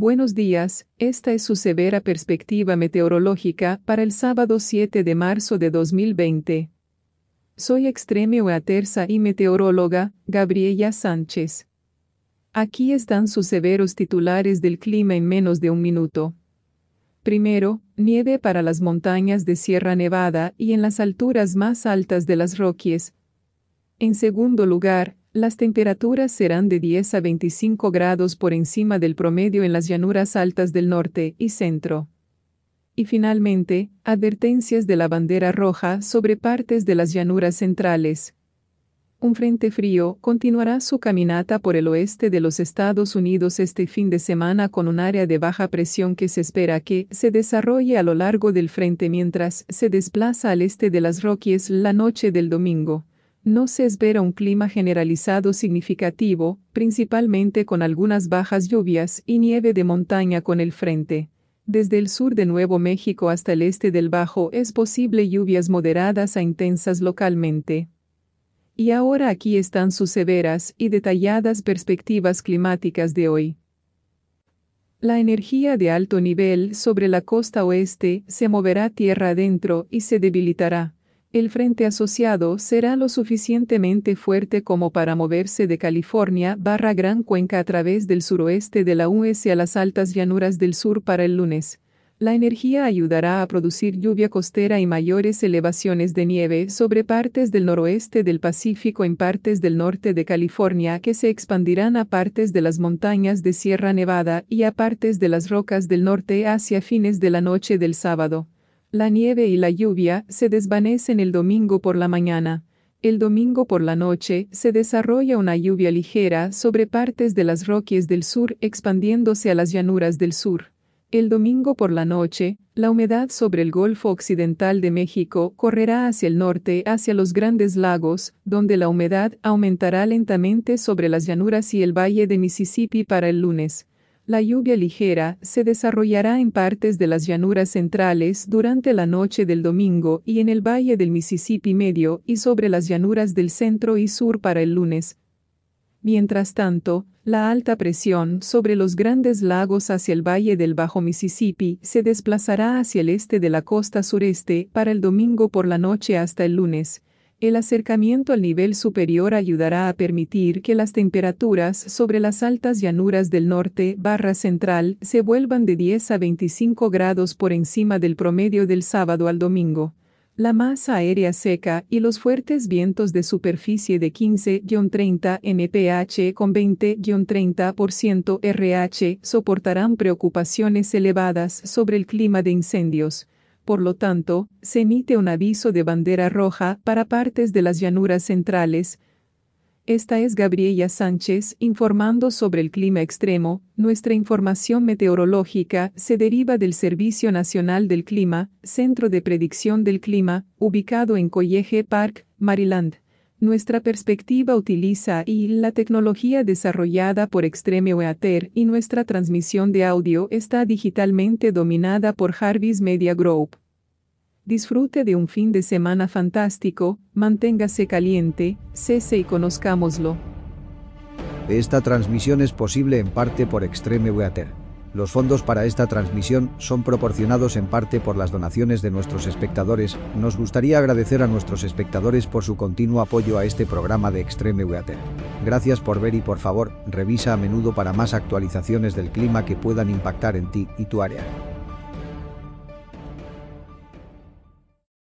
Buenos días, esta es su severa perspectiva meteorológica para el sábado 7 de marzo de 2020. Soy extreme aterza y meteoróloga, Gabriela Sánchez. Aquí están sus severos titulares del clima en menos de un minuto. Primero, nieve para las montañas de Sierra Nevada y en las alturas más altas de las Rockies. En segundo lugar, las temperaturas serán de 10 a 25 grados por encima del promedio en las llanuras altas del norte y centro. Y finalmente, advertencias de la bandera roja sobre partes de las llanuras centrales. Un frente frío continuará su caminata por el oeste de los Estados Unidos este fin de semana con un área de baja presión que se espera que se desarrolle a lo largo del frente mientras se desplaza al este de las Rockies la noche del domingo. No se espera un clima generalizado significativo, principalmente con algunas bajas lluvias y nieve de montaña con el frente. Desde el sur de Nuevo México hasta el este del Bajo es posible lluvias moderadas a intensas localmente. Y ahora aquí están sus severas y detalladas perspectivas climáticas de hoy. La energía de alto nivel sobre la costa oeste se moverá tierra adentro y se debilitará el frente asociado será lo suficientemente fuerte como para moverse de California barra Gran Cuenca a través del suroeste de la US a las altas llanuras del sur para el lunes. La energía ayudará a producir lluvia costera y mayores elevaciones de nieve sobre partes del noroeste del Pacífico en partes del norte de California que se expandirán a partes de las montañas de Sierra Nevada y a partes de las rocas del norte hacia fines de la noche del sábado. La nieve y la lluvia se desvanecen el domingo por la mañana. El domingo por la noche se desarrolla una lluvia ligera sobre partes de las Rockies del sur expandiéndose a las llanuras del sur. El domingo por la noche, la humedad sobre el Golfo Occidental de México correrá hacia el norte, hacia los grandes lagos, donde la humedad aumentará lentamente sobre las llanuras y el valle de Mississippi para el lunes. La lluvia ligera se desarrollará en partes de las llanuras centrales durante la noche del domingo y en el valle del Mississippi medio y sobre las llanuras del centro y sur para el lunes. Mientras tanto, la alta presión sobre los grandes lagos hacia el valle del Bajo Mississippi se desplazará hacia el este de la costa sureste para el domingo por la noche hasta el lunes, el acercamiento al nivel superior ayudará a permitir que las temperaturas sobre las altas llanuras del norte barra central se vuelvan de 10 a 25 grados por encima del promedio del sábado al domingo. La masa aérea seca y los fuertes vientos de superficie de 15-30 mph con 20-30% RH soportarán preocupaciones elevadas sobre el clima de incendios por lo tanto, se emite un aviso de bandera roja para partes de las llanuras centrales. Esta es Gabriela Sánchez informando sobre el clima extremo. Nuestra información meteorológica se deriva del Servicio Nacional del Clima, Centro de Predicción del Clima, ubicado en College Park, Maryland. Nuestra perspectiva utiliza y la tecnología desarrollada por Extreme Weather y nuestra transmisión de audio está digitalmente dominada por Harvis Media Group. Disfrute de un fin de semana fantástico, manténgase caliente, cese y conozcámoslo. Esta transmisión es posible en parte por Extreme Weather. Los fondos para esta transmisión son proporcionados en parte por las donaciones de nuestros espectadores. Nos gustaría agradecer a nuestros espectadores por su continuo apoyo a este programa de Extreme Weather. Gracias por ver y por favor, revisa a menudo para más actualizaciones del clima que puedan impactar en ti y tu área.